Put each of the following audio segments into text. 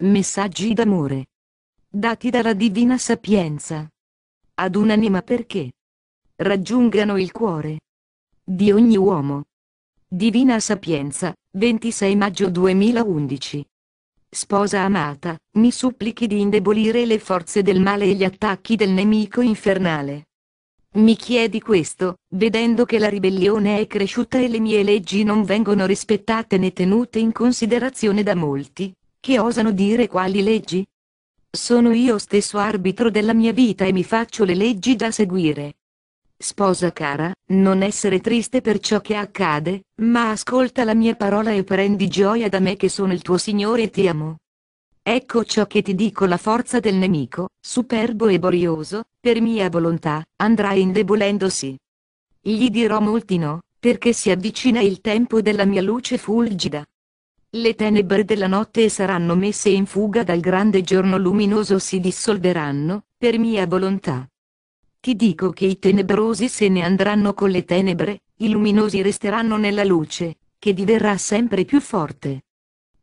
Messaggi d'amore. Dati dalla Divina Sapienza. Ad un'anima perché. Raggiungano il cuore. Di ogni uomo. Divina Sapienza, 26 maggio 2011. Sposa amata, mi supplichi di indebolire le forze del male e gli attacchi del nemico infernale. Mi chiedi questo, vedendo che la ribellione è cresciuta e le mie leggi non vengono rispettate né tenute in considerazione da molti, che osano dire quali leggi? Sono io stesso arbitro della mia vita e mi faccio le leggi da seguire. Sposa cara, non essere triste per ciò che accade, ma ascolta la mia parola e prendi gioia da me che sono il tuo Signore e ti amo. Ecco ciò che ti dico la forza del nemico, superbo e borioso, per mia volontà, andrà indebolendosi. Gli dirò molti no, perché si avvicina il tempo della mia luce fulgida. Le tenebre della notte saranno messe in fuga dal grande giorno luminoso si dissolveranno, per mia volontà. Ti dico che i tenebrosi se ne andranno con le tenebre, i luminosi resteranno nella luce, che diverrà sempre più forte.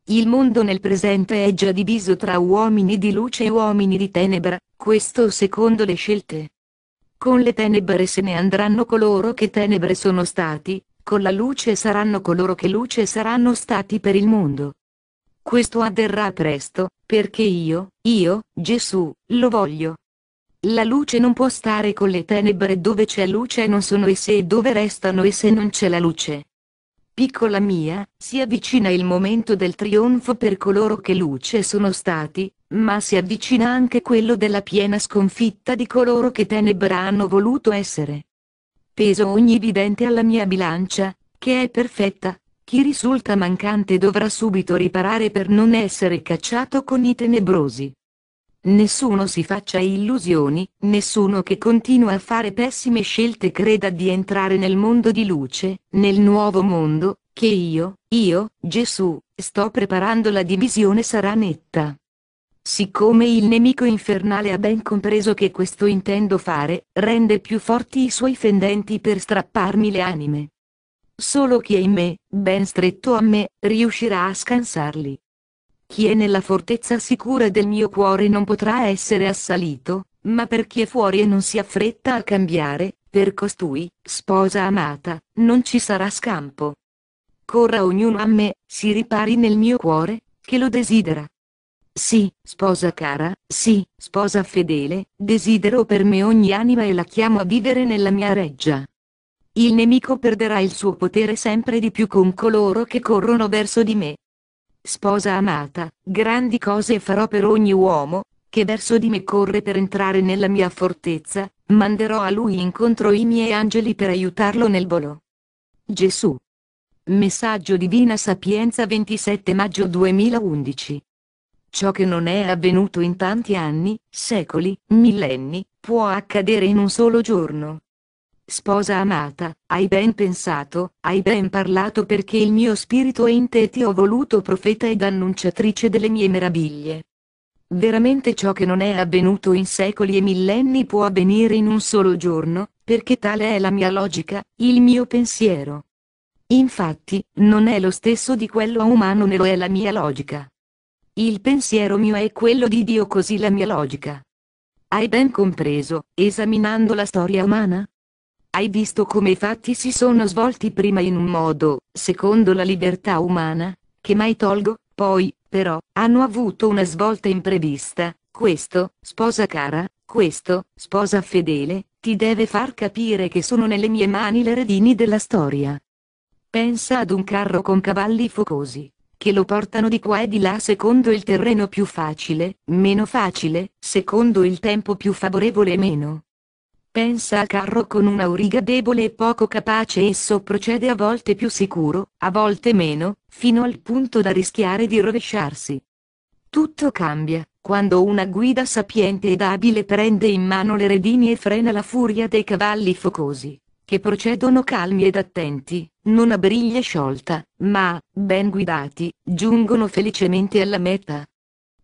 Il mondo nel presente è già diviso tra uomini di luce e uomini di tenebra, questo secondo le scelte. Con le tenebre se ne andranno coloro che tenebre sono stati, con la luce saranno coloro che luce saranno stati per il mondo. Questo avverrà presto, perché io, io, Gesù, lo voglio. La luce non può stare con le tenebre dove c'è luce e non sono esse e dove restano esse non c'è la luce. Piccola mia, si avvicina il momento del trionfo per coloro che luce sono stati, ma si avvicina anche quello della piena sconfitta di coloro che tenebra hanno voluto essere peso ogni evidente alla mia bilancia, che è perfetta, chi risulta mancante dovrà subito riparare per non essere cacciato con i tenebrosi. Nessuno si faccia illusioni, nessuno che continua a fare pessime scelte creda di entrare nel mondo di luce, nel nuovo mondo, che io, io, Gesù, sto preparando la divisione sarà netta. Siccome il nemico infernale ha ben compreso che questo intendo fare, rende più forti i suoi fendenti per strapparmi le anime. Solo chi è in me, ben stretto a me, riuscirà a scansarli. Chi è nella fortezza sicura del mio cuore non potrà essere assalito, ma per chi è fuori e non si affretta a cambiare, per costui, sposa amata, non ci sarà scampo. Corra ognuno a me, si ripari nel mio cuore, che lo desidera. Sì, sposa cara, sì, sposa fedele, desidero per me ogni anima e la chiamo a vivere nella mia reggia. Il nemico perderà il suo potere sempre di più con coloro che corrono verso di me. Sposa amata, grandi cose farò per ogni uomo, che verso di me corre per entrare nella mia fortezza, manderò a lui incontro i miei angeli per aiutarlo nel volo. Gesù. Messaggio Divina Sapienza 27 maggio 2011 Ciò che non è avvenuto in tanti anni, secoli, millenni, può accadere in un solo giorno. Sposa amata, hai ben pensato, hai ben parlato perché il mio spirito è in te e ti ho voluto profeta ed annunciatrice delle mie meraviglie. Veramente ciò che non è avvenuto in secoli e millenni può avvenire in un solo giorno, perché tale è la mia logica, il mio pensiero. Infatti, non è lo stesso di quello umano né lo è la mia logica. Il pensiero mio è quello di Dio così la mia logica. Hai ben compreso, esaminando la storia umana? Hai visto come i fatti si sono svolti prima in un modo, secondo la libertà umana, che mai tolgo, poi, però, hanno avuto una svolta imprevista, questo, sposa cara, questo, sposa fedele, ti deve far capire che sono nelle mie mani le redini della storia. Pensa ad un carro con cavalli focosi che lo portano di qua e di là secondo il terreno più facile, meno facile, secondo il tempo più favorevole e meno. Pensa a carro con una origa debole e poco capace esso procede a volte più sicuro, a volte meno, fino al punto da rischiare di rovesciarsi. Tutto cambia, quando una guida sapiente ed abile prende in mano le redini e frena la furia dei cavalli focosi che procedono calmi ed attenti, non a briglia sciolta, ma, ben guidati, giungono felicemente alla meta.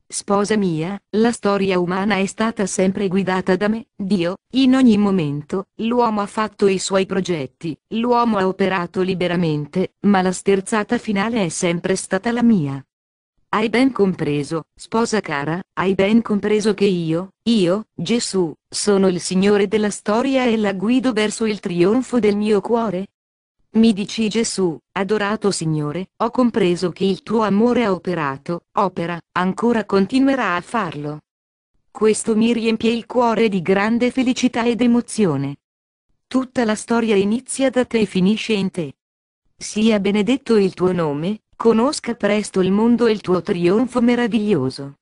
Sposa mia, la storia umana è stata sempre guidata da me, Dio, in ogni momento, l'uomo ha fatto i suoi progetti, l'uomo ha operato liberamente, ma la sterzata finale è sempre stata la mia. Hai ben compreso, sposa cara, hai ben compreso che io, io, Gesù, sono il Signore della storia e la guido verso il trionfo del mio cuore? Mi dici Gesù, adorato Signore, ho compreso che il tuo amore ha operato, opera, ancora continuerà a farlo. Questo mi riempie il cuore di grande felicità ed emozione. Tutta la storia inizia da te e finisce in te. Sia benedetto il tuo nome, Conosca presto il mondo e il tuo trionfo meraviglioso.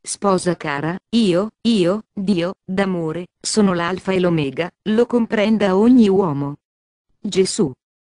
Sposa cara, io, io, Dio, d'amore, sono l'alfa e l'omega, lo comprenda ogni uomo. Gesù.